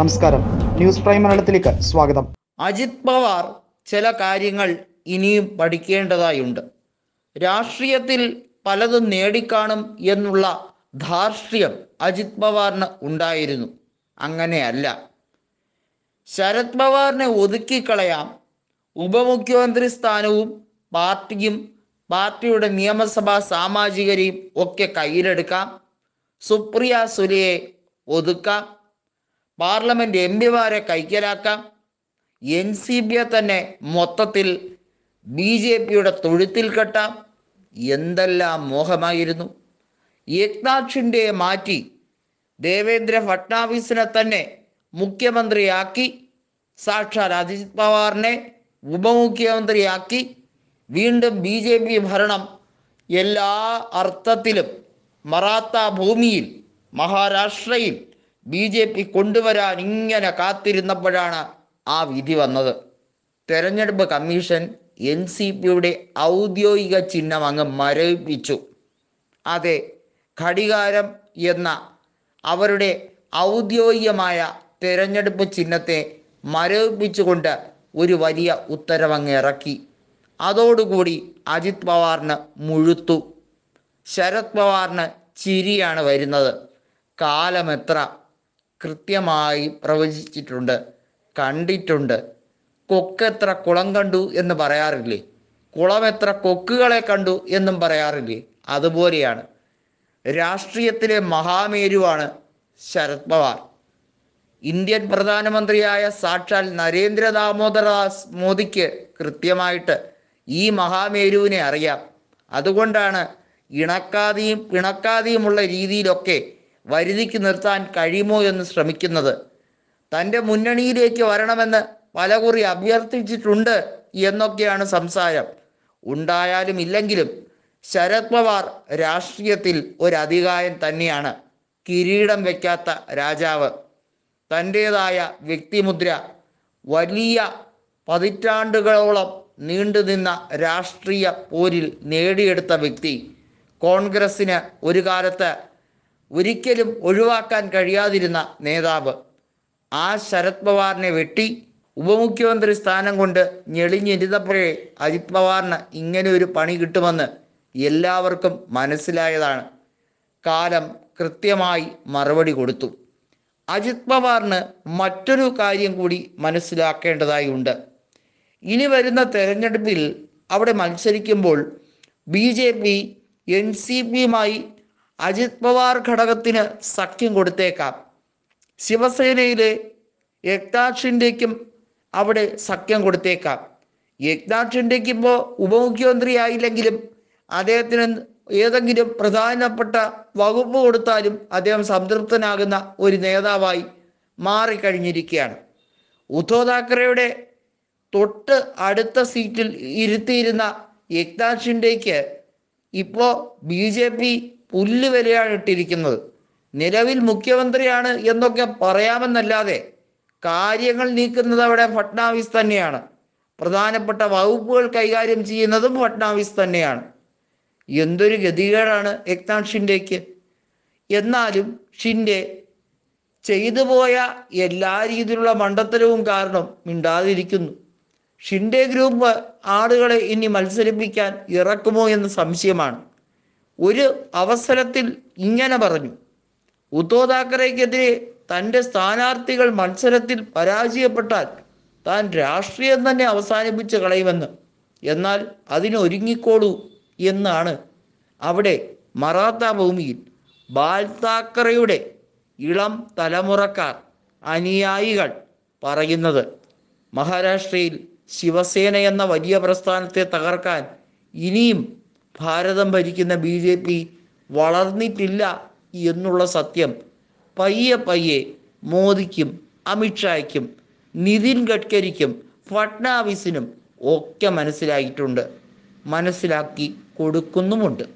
നമസ്കാരം news prime മലയാളത്തിലേക്ക് സ്വാഗതം അജിത് പവാർ ചില കാര്യങ്ങൾ ഇനിയും പഠിക്കേണ്ടതായുണ്ട് രാഷ്ട്രീയത്തിൽ പലതും നേടിക്കാണും എന്നുള്ള ധാർഷ്ട്യം അജിത് പവാറിന് ഉണ്ടായിരുന്നു അങ്ങനെയല്ല ശരത് പവാറിനെ ഒതുക്കിക്കളയാം ഉപമുഖ്യമന്ത്രി സ്ഥാനവും പാർട്ടിയും പാർട്ടിയുടെ നിയമസഭാ സാമാജികരെയും ഒക്കെ കയ്യിലെടുക്കാം സുപ്രിയ സുലിയെ ഒതുക്കാം പാർലമെന്റ് എം പിമാരെ കൈക്കലാക്കാം എൻ സി ബിയെ തന്നെ മൊത്തത്തിൽ ബി ജെ പിയുടെ തൊഴുത്തിൽ കെട്ടാം എന്തെല്ലാം മോഹമായിരുന്നു യജ്ഞാക്ഷിൻ്റെ മാറ്റി ദേവേന്ദ്ര ഫട്നാവിസിനെ തന്നെ മുഖ്യമന്ത്രിയാക്കി സാക്ഷാൽ അജിത് പവാറിനെ ഉപമുഖ്യമന്ത്രിയാക്കി വീണ്ടും ബി ജെ പി ഭരണം എല്ലാ അർത്ഥത്തിലും മറാത്ത ഭൂമിയിൽ മഹാരാഷ്ട്രയിൽ ബി ജെ പി കൊണ്ടുവരാൻ ഇങ്ങനെ കാത്തിരുന്നപ്പോഴാണ് ആ വിധി വന്നത് തെരഞ്ഞെടുപ്പ് കമ്മീഷൻ എൻ സി പിയുടെ ഔദ്യോഗിക ചിഹ്നം അങ്ങ് മരവിപ്പിച്ചു അതെ ഘടികാരം എന്ന അവരുടെ ഔദ്യോഗികമായ തെരഞ്ഞെടുപ്പ് ചിഹ്നത്തെ മരവിപ്പിച്ചുകൊണ്ട് ഒരു വലിയ ഉത്തരവങ്ങ് ഇറക്കി അതോടുകൂടി അജിത് പവാറിന് മുഴുത്തു ശരത് പവാറിന് ചിരിയാണ് വരുന്നത് കാലമെത്ര കൃത്യമായി പ്രവചിച്ചിട്ടുണ്ട് കണ്ടിട്ടുണ്ട് എത്ര കുളം കണ്ടു എന്ന് പറയാറില്ലേ കുളം എത്ര കൊക്കുകളെ കണ്ടു എന്നും പറയാറില്ലേ അതുപോലെയാണ് രാഷ്ട്രീയത്തിലെ മഹാമേരുവാണ് ശരത് പവാർ ഇന്ത്യൻ പ്രധാനമന്ത്രിയായ സാക്ഷാൽ നരേന്ദ്ര ദാമോദർദാസ് മോദിക്ക് കൃത്യമായിട്ട് ഈ മഹാമേരുവിനെ അറിയാം അതുകൊണ്ടാണ് ഇണക്കാതെയും പിണക്കാതെയുമുള്ള രീതിയിലൊക്കെ വരുതിക്ക് നിർത്താൻ കഴിയുമോ എന്ന് ശ്രമിക്കുന്നത് തൻ്റെ മുന്നണിയിലേക്ക് വരണമെന്ന് പലകുറി അഭ്യർത്ഥിച്ചിട്ടുണ്ട് എന്നൊക്കെയാണ് സംസാരം ഉണ്ടായാലും ഇല്ലെങ്കിലും ശരത് പവാർ രാഷ്ട്രീയത്തിൽ ഒരു അധികായൻ തന്നെയാണ് കിരീടം വയ്ക്കാത്ത രാജാവ് തൻ്റേതായ വ്യക്തിമുദ്ര വലിയ പതിറ്റാണ്ടുകളോളം നീണ്ടുനിന്ന രാഷ്ട്രീയ പോരിൽ നേടിയെടുത്ത വ്യക്തി കോൺഗ്രസ്സിന് ഒരു കാലത്ത് ഒരിക്കലും ഒഴിവാക്കാൻ കഴിയാതിരുന്ന നേതാവ് ആ ശരത് പവാറിനെ വെട്ടി ഉപമുഖ്യമന്ത്രി സ്ഥാനം കൊണ്ട് ഞെളിഞ്ഞിരുന്നപ്പോഴേ അജിത് പവാറിന് ഇങ്ങനെ ഒരു പണി കിട്ടുമെന്ന് എല്ലാവർക്കും മനസ്സിലായതാണ് കാലം കൃത്യമായി മറുപടി കൊടുത്തു അജിത് പവാറിന് മറ്റൊരു കാര്യം കൂടി മനസ്സിലാക്കേണ്ടതായി ഉണ്ട് ഇനി വരുന്ന തെരഞ്ഞെടുപ്പിൽ അവിടെ മത്സരിക്കുമ്പോൾ B J P N C പിയുമായി അജിത് പവാർ ഘടകത്തിന് സഖ്യം കൊടുത്തേക്കാം ശിവസേനയിലെ യജ്ഞാഷിൻ്റെക്കും അവിടെ സഖ്യം കൊടുത്തേക്കാം യജ്ഞാഷിൻ്റെക്ക് ഇപ്പോൾ ഉപമുഖ്യമന്ത്രി ആയില്ലെങ്കിലും അദ്ദേഹത്തിന് ഏതെങ്കിലും പ്രധാനപ്പെട്ട വകുപ്പ് കൊടുത്താലും അദ്ദേഹം സംതൃപ്തനാകുന്ന ഒരു നേതാവായി മാറിക്കഴിഞ്ഞിരിക്കുകയാണ് ഉദ്ധവ് താക്കറെയുടെ തൊട്ട് അടുത്ത സീറ്റിൽ ഇരുത്തിയിരുന്ന യജ്ഞാഷിൻ്റെക്ക് ഇപ്പോൾ ബി ജെ പി പുല്ല് വിലയാണ് ഇട്ടിരിക്കുന്നത് നിലവിൽ മുഖ്യമന്ത്രിയാണ് എന്നൊക്കെ പറയാമെന്നല്ലാതെ കാര്യങ്ങൾ നീക്കുന്നത് അവിടെ ഫട്നാവിസ് തന്നെയാണ് പ്രധാനപ്പെട്ട വകുപ്പുകൾ കൈകാര്യം ചെയ്യുന്നതും ഫട്നാവിസ് തന്നെയാണ് എന്തൊരു ഗതികേടാണ് യക്താൻ ഷിൻഡേക്ക് എന്നാലും ഷിൻഡെ ചെയ്തു പോയ എല്ലാ രീതിയിലുള്ള മണ്ടത്തരവും കാരണം മിണ്ടാതിരിക്കുന്നു ഷിൻഡെ ഗ്രൂപ്പ് ആളുകളെ ഇനി മത്സരിപ്പിക്കാൻ ഇറക്കുമോ എന്ന് സംശയമാണ് ഒരു അവസരത്തിൽ ഇങ്ങനെ പറഞ്ഞു ഉദ്ധവ് താക്കറേക്കെതിരെ തൻ്റെ സ്ഥാനാർത്ഥികൾ മത്സരത്തിൽ പരാജയപ്പെട്ടാൽ താൻ രാഷ്ട്രീയം തന്നെ അവസാനിപ്പിച്ച് കളയുമെന്ന് എന്നാൽ അതിനൊരുങ്ങിക്കോളൂ എന്നാണ് അവിടെ മറാത്ത ഭൂമിയിൽ ബാൽ താക്കറയുടെ ഇളം തലമുറക്കാർ അനുയായികൾ പറയുന്നത് മഹാരാഷ്ട്രയിൽ ശിവസേന എന്ന വലിയ പ്രസ്ഥാനത്തെ തകർക്കാൻ ഇനിയും ഭാരതം ഭരിക്കുന്ന ബി ജെ പി വളർന്നിട്ടില്ല എന്നുള്ള സത്യം പയ്യെ പയ്യെ മോദിക്കും അമിത്ഷായ്ക്കും നിതിൻ ഗഡ്കരിക്കും ഫട്നാവിസിനും ഒക്കെ മനസ്സിലായിട്ടുണ്ട് മനസ്സിലാക്കി കൊടുക്കുന്നുമുണ്ട്